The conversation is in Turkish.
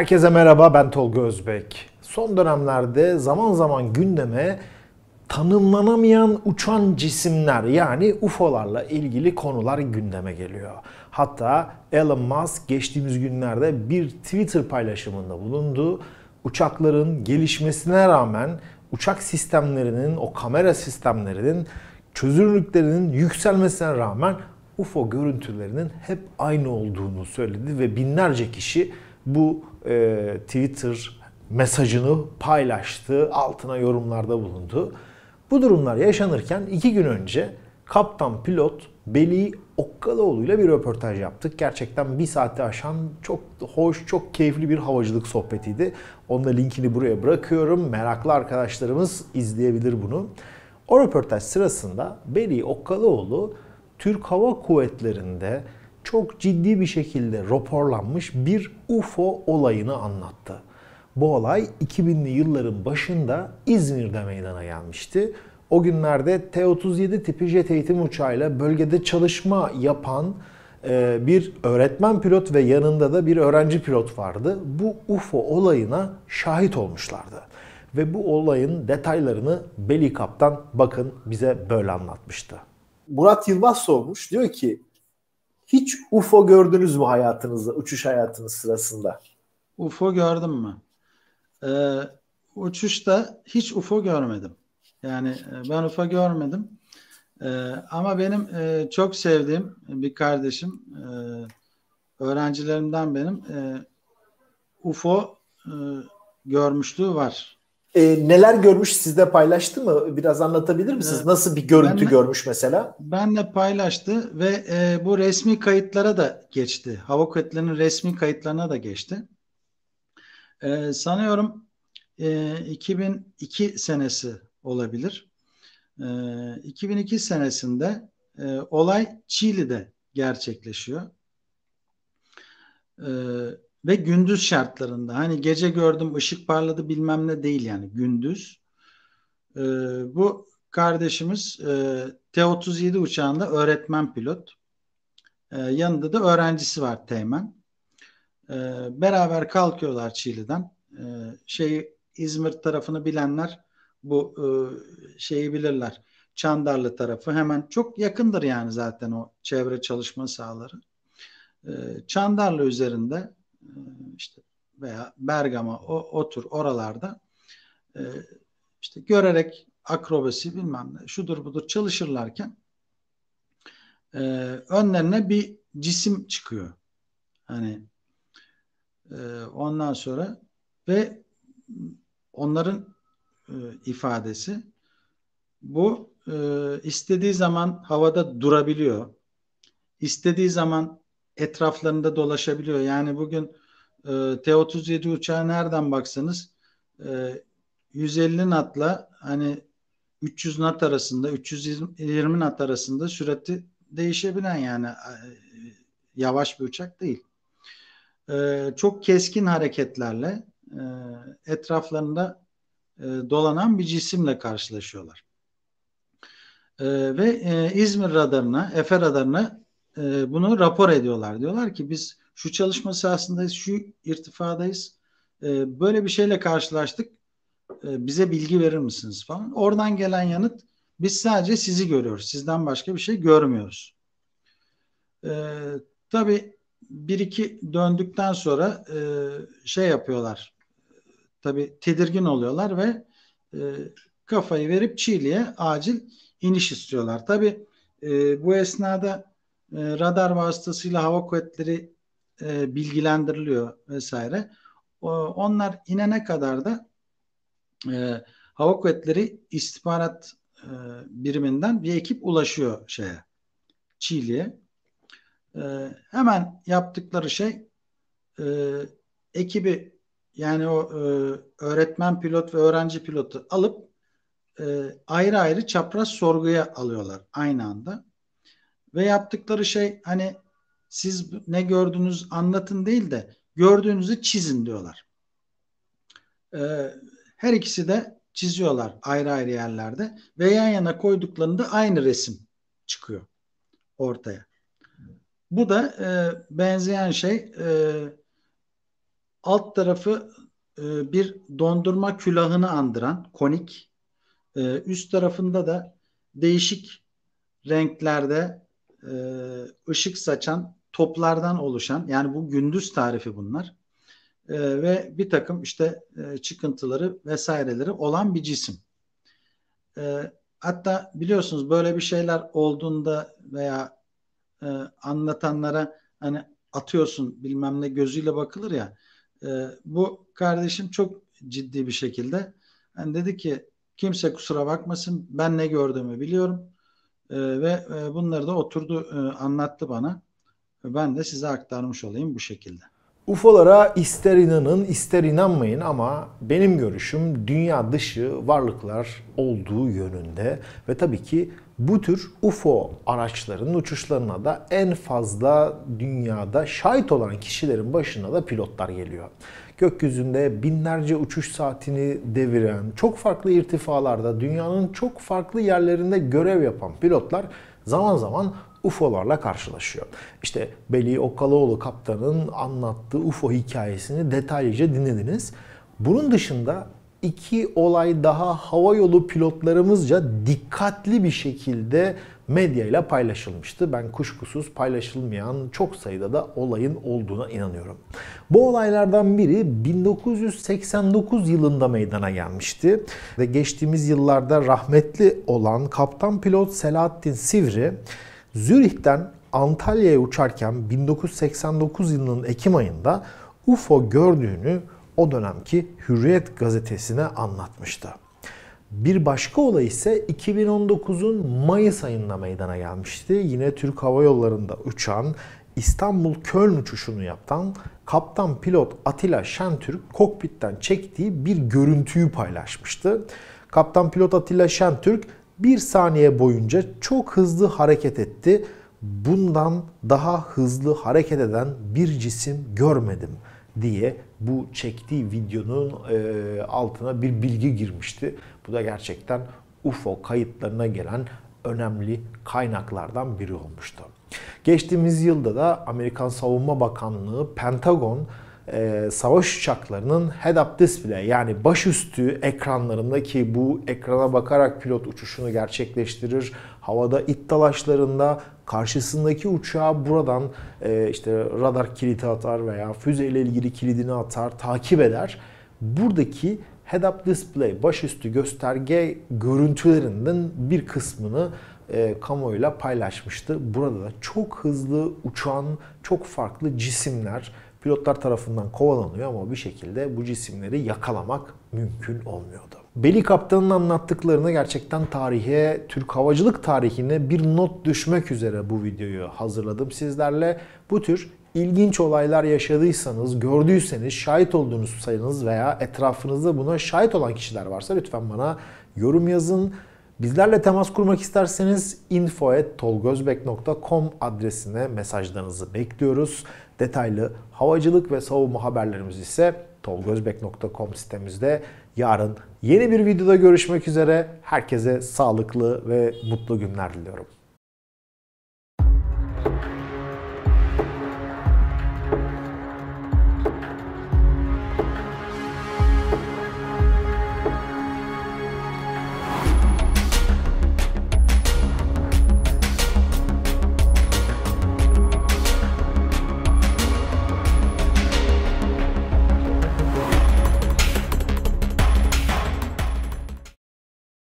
Herkese merhaba ben Tolga Özbek. Son dönemlerde zaman zaman gündeme tanımlanamayan uçan cisimler yani UFO'larla ilgili konular gündeme geliyor. Hatta Elon Musk geçtiğimiz günlerde bir Twitter paylaşımında bulundu. Uçakların gelişmesine rağmen uçak sistemlerinin, o kamera sistemlerinin çözünürlüklerinin yükselmesine rağmen UFO görüntülerinin hep aynı olduğunu söyledi ve binlerce kişi bu e, Twitter mesajını paylaştı, altına yorumlarda bulundu. Bu durumlar yaşanırken iki gün önce kaptan pilot Beli Okkalıoğlu ile bir röportaj yaptık. Gerçekten bir saati aşan çok hoş, çok keyifli bir havacılık sohbetiydi. Onun da linkini buraya bırakıyorum. Meraklı arkadaşlarımız izleyebilir bunu. O röportaj sırasında Beli Okkalıoğlu Türk Hava Kuvvetleri'nde çok ciddi bir şekilde raporlanmış bir UFO olayını anlattı. Bu olay 2000'li yılların başında İzmir'de meydana gelmişti. O günlerde T-37 tipi jet eğitim uçağıyla bölgede çalışma yapan e, bir öğretmen pilot ve yanında da bir öğrenci pilot vardı. Bu UFO olayına şahit olmuşlardı. Ve bu olayın detaylarını Beli Kap'tan bakın bize böyle anlatmıştı. Murat Yılmaz sormuş. Diyor ki hiç UFO gördünüz mü hayatınızda, uçuş hayatınız sırasında? UFO gördüm mü? Ee, uçuşta hiç UFO görmedim. Yani e, ben UFO görmedim. Ee, ama benim e, çok sevdiğim bir kardeşim, e, öğrencilerimden benim e, UFO e, görmüşlüğü var. E, neler görmüş sizde paylaştı mı? Biraz anlatabilir misiniz? Evet. Nasıl bir görüntü benle, görmüş mesela? Benle paylaştı ve e, bu resmi kayıtlara da geçti. Hava kuvvetlerinin resmi kayıtlarına da geçti. E, sanıyorum e, 2002 senesi olabilir. E, 2002 senesinde e, olay Çili'de gerçekleşiyor. E, ve gündüz şartlarında. Hani gece gördüm ışık parladı bilmem ne değil yani gündüz. E, bu kardeşimiz e, T-37 uçağında öğretmen pilot. E, yanında da öğrencisi var Teğmen. E, beraber kalkıyorlar Çiğli'den. E, şey İzmir tarafını bilenler bu e, şeyi bilirler. Çandarlı tarafı hemen çok yakındır yani zaten o çevre çalışma sahaları. E, Çandarlı üzerinde ee, işte veya Bergama o, o oralarda e, işte görerek akrobasi bilmem ne şudur budur çalışırlarken e, önlerine bir cisim çıkıyor. Hani e, ondan sonra ve onların e, ifadesi bu e, istediği zaman havada durabiliyor. istediği zaman etraflarında dolaşabiliyor. Yani bugün e, T-37 uçağı nereden baksanız e, 150 natla hani 300 nat arasında 320 nat arasında sürati değişebilen yani e, yavaş bir uçak değil. E, çok keskin hareketlerle e, etraflarında e, dolanan bir cisimle karşılaşıyorlar. E, ve e, İzmir radarına, Efe radarına e, bunu rapor ediyorlar. Diyorlar ki biz şu çalışma sahasındayız, şu irtifadayız. E, böyle bir şeyle karşılaştık. E, bize bilgi verir misiniz falan. Oradan gelen yanıt biz sadece sizi görüyoruz. Sizden başka bir şey görmüyoruz. E, tabii bir iki döndükten sonra e, şey yapıyorlar. Tabii tedirgin oluyorlar ve kafayı verip Çiğli'ye acil iniş istiyorlar. Tabii bu esnada ee, radar vasıtasıyla hava kuvvetleri e, bilgilendiriliyor vesaire. O, onlar inene kadar da e, hava kuvvetleri istihbarat e, biriminden bir ekip ulaşıyor şeye Çiğli'ye. E, hemen yaptıkları şey e, ekibi yani o e, öğretmen pilot ve öğrenci pilotu alıp e, ayrı ayrı çapraz sorguya alıyorlar aynı anda ve yaptıkları şey hani siz ne gördünüz anlatın değil de gördüğünüzü çizin diyorlar. Ee, her ikisi de çiziyorlar ayrı ayrı yerlerde ve yan yana koyduklarında aynı resim çıkıyor ortaya. Bu da e, benzeyen şey e, alt tarafı e, bir dondurma külahını andıran konik. E, üst tarafında da değişik renklerde e, ışık saçan toplardan oluşan yani bu gündüz tarifi bunlar e, ve bir takım işte e, çıkıntıları vesaireleri olan bir cisim. E, hatta biliyorsunuz böyle bir şeyler olduğunda veya e, anlatanlara hani atıyorsun bilmem ne gözüyle bakılır ya e, bu kardeşim çok ciddi bir şekilde hani dedi ki kimse kusura bakmasın ben ne gördüğümü biliyorum e, ve e, bunları da oturdu e, anlattı bana. Ben de size aktarmış olayım bu şekilde. UFO'lara ister inanın ister inanmayın ama benim görüşüm dünya dışı varlıklar olduğu yönünde ve tabii ki bu tür UFO araçlarının uçuşlarına da en fazla dünyada şahit olan kişilerin başına da pilotlar geliyor. Gökyüzünde binlerce uçuş saatini deviren, çok farklı irtifalarda, dünyanın çok farklı yerlerinde görev yapan pilotlar zaman zaman UFO'larla karşılaşıyor. İşte Beli Okalaoğlu kaptanın anlattığı UFO hikayesini detaylıca dinlediniz. Bunun dışında iki olay daha hava yolu pilotlarımızca dikkatli bir şekilde medyayla paylaşılmıştı. Ben kuşkusuz paylaşılmayan çok sayıda da olayın olduğuna inanıyorum. Bu olaylardan biri 1989 yılında meydana gelmişti ve geçtiğimiz yıllarda rahmetli olan kaptan pilot Selahattin Sivri Zürih'ten Antalya'ya uçarken 1989 yılının Ekim ayında UFO gördüğünü o dönemki Hürriyet gazetesine anlatmıştı. Bir başka olay ise 2019'un Mayıs ayında meydana gelmişti. Yine Türk Hava Yolları'nda uçan İstanbul-Köln uçuşunu yapan kaptan pilot Atilla Şentürk kokpitten çektiği bir görüntüyü paylaşmıştı. Kaptan pilot Atilla Şentürk bir saniye boyunca çok hızlı hareket etti. Bundan daha hızlı hareket eden bir cisim görmedim diye bu çektiği videonun e, altına bir bilgi girmişti. Bu da gerçekten UFO kayıtlarına gelen önemli kaynaklardan biri olmuştu. Geçtiğimiz yılda da Amerikan Savunma Bakanlığı Pentagon e, savaş uçaklarının head-up display yani başüstü ekranlarındaki bu ekrana bakarak pilot uçuşunu gerçekleştirir havada it dalaşlarında karşısındaki uçağı buradan e, işte radar kilidi atar veya füzeyle ilgili kilidini atar, takip eder. Buradaki head-up display, başüstü gösterge görüntülerinin bir kısmını e, kamuoyuyla paylaşmıştı. Burada da çok hızlı uçan çok farklı cisimler pilotlar tarafından kovalanıyor ama bir şekilde bu cisimleri yakalamak mümkün olmuyordu. Beli kaptanın anlattıklarını gerçekten tarihe, Türk havacılık tarihine bir not düşmek üzere bu videoyu hazırladım sizlerle. Bu tür ilginç olaylar yaşadıysanız, gördüyseniz, şahit olduğunuz sayınız veya etrafınızda buna şahit olan kişiler varsa lütfen bana yorum yazın. Bizlerle temas kurmak isterseniz info.tolgozbek.com adresine mesajlarınızı bekliyoruz. Detaylı havacılık ve savunma haberlerimiz ise tolgozbek.com sitemizde yarın yeni bir videoda görüşmek üzere. Herkese sağlıklı ve mutlu günler diliyorum.